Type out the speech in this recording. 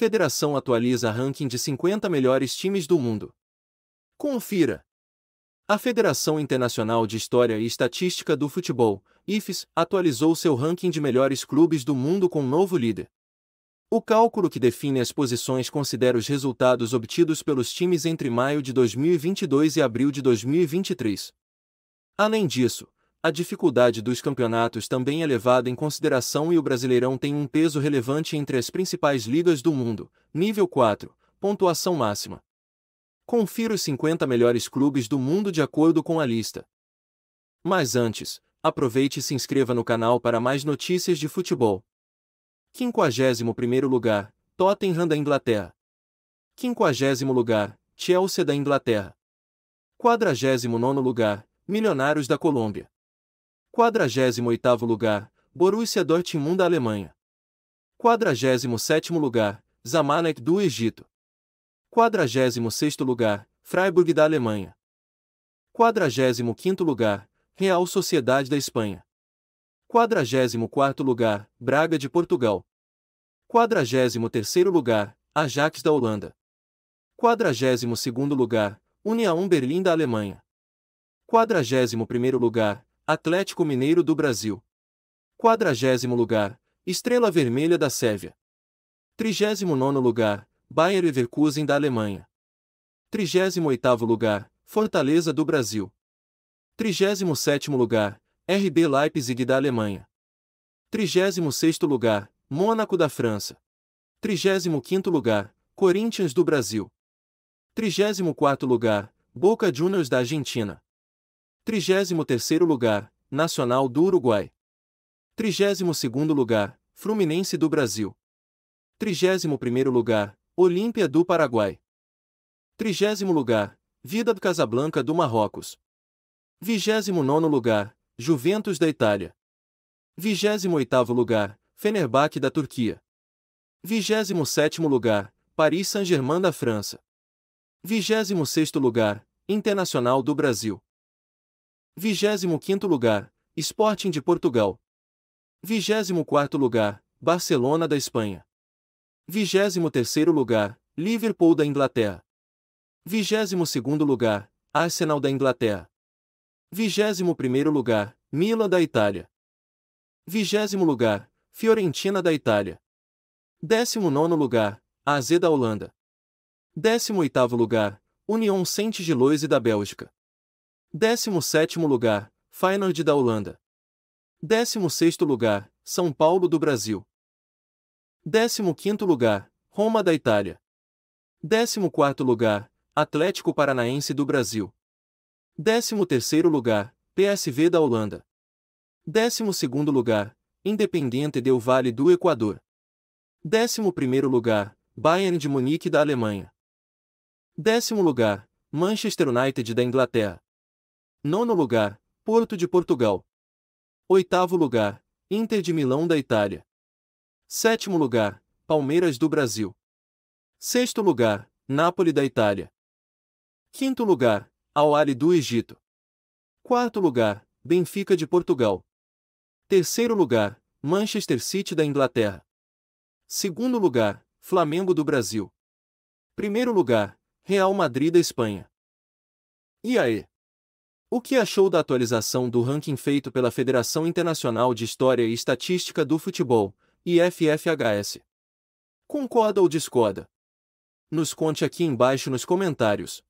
Federação atualiza ranking de 50 melhores times do mundo. Confira. A Federação Internacional de História e Estatística do Futebol, IFES, atualizou seu ranking de melhores clubes do mundo com um novo líder. O cálculo que define as posições considera os resultados obtidos pelos times entre maio de 2022 e abril de 2023. Além disso, a dificuldade dos campeonatos também é levada em consideração e o Brasileirão tem um peso relevante entre as principais ligas do mundo, nível 4, pontuação máxima. Confira os 50 melhores clubes do mundo de acordo com a lista. Mas antes, aproveite e se inscreva no canal para mais notícias de futebol. 51º lugar, Tottenham da Inglaterra. 50 lugar, Chelsea da Inglaterra. 49º lugar, Milionários da Colômbia. 48º lugar, Borussia Dortmund da Alemanha. 47º lugar, Zamanek do Egito. 46º lugar, Freiburg da Alemanha. 45º lugar, Real Sociedade da Espanha. 44º lugar, Braga de Portugal. 43º lugar, Ajax da Holanda. 42º lugar, União Berlim da Alemanha. 41º lugar, Atlético Mineiro do Brasil. Quadragésimo lugar, Estrela Vermelha da Sérvia. nono lugar, Bayer Leverkusen da Alemanha. 38 lugar, Fortaleza do Brasil. 37 lugar, RB Leipzig da Alemanha. 36 lugar, Mônaco da França. 35 lugar, Corinthians do Brasil. 34 lugar, Boca Juniors da Argentina. 33º lugar, Nacional do Uruguai. 32º lugar, Fluminense do Brasil. 31º lugar, Olímpia do Paraguai. 30 lugar, Vida do Casablanca do Marrocos. 29 lugar, Juventus da Itália. 28 lugar, Fenerbahçe da Turquia. 27 lugar, Paris Saint-Germain da França. 26 lugar, Internacional do Brasil. 25 lugar, Sporting de Portugal. 24 lugar, Barcelona da Espanha. 23 lugar, Liverpool da Inglaterra. 22 lugar, Arsenal da Inglaterra. 21 lugar, Milan da Itália. 20 lugar, Fiorentina da Itália. 19 lugar, AZ da Holanda. 18 lugar, União Sente Saint-Gilloise da Bélgica. 17 lugar, Feyenoord da Holanda. 16 lugar, São Paulo do Brasil. 15 lugar, Roma da Itália. 14 lugar, Atlético Paranaense do Brasil. 13 lugar, PSV da Holanda. 12 lugar, Independiente del Vale do Equador. 11 lugar, Bayern de Munique da Alemanha. Décimo lugar, Manchester United da Inglaterra. Nono lugar, Porto de Portugal. Oitavo lugar, Inter de Milão da Itália. Sétimo lugar, Palmeiras do Brasil. Sexto lugar, Nápoles da Itália. Quinto lugar, Al-Ali do Egito. Quarto lugar, Benfica de Portugal. Terceiro lugar, Manchester City da Inglaterra. Segundo lugar, Flamengo do Brasil. Primeiro lugar, Real Madrid da Espanha. E aí? O que achou da atualização do ranking feito pela Federação Internacional de História e Estatística do Futebol, IFFHS? Concorda ou discorda? Nos conte aqui embaixo nos comentários.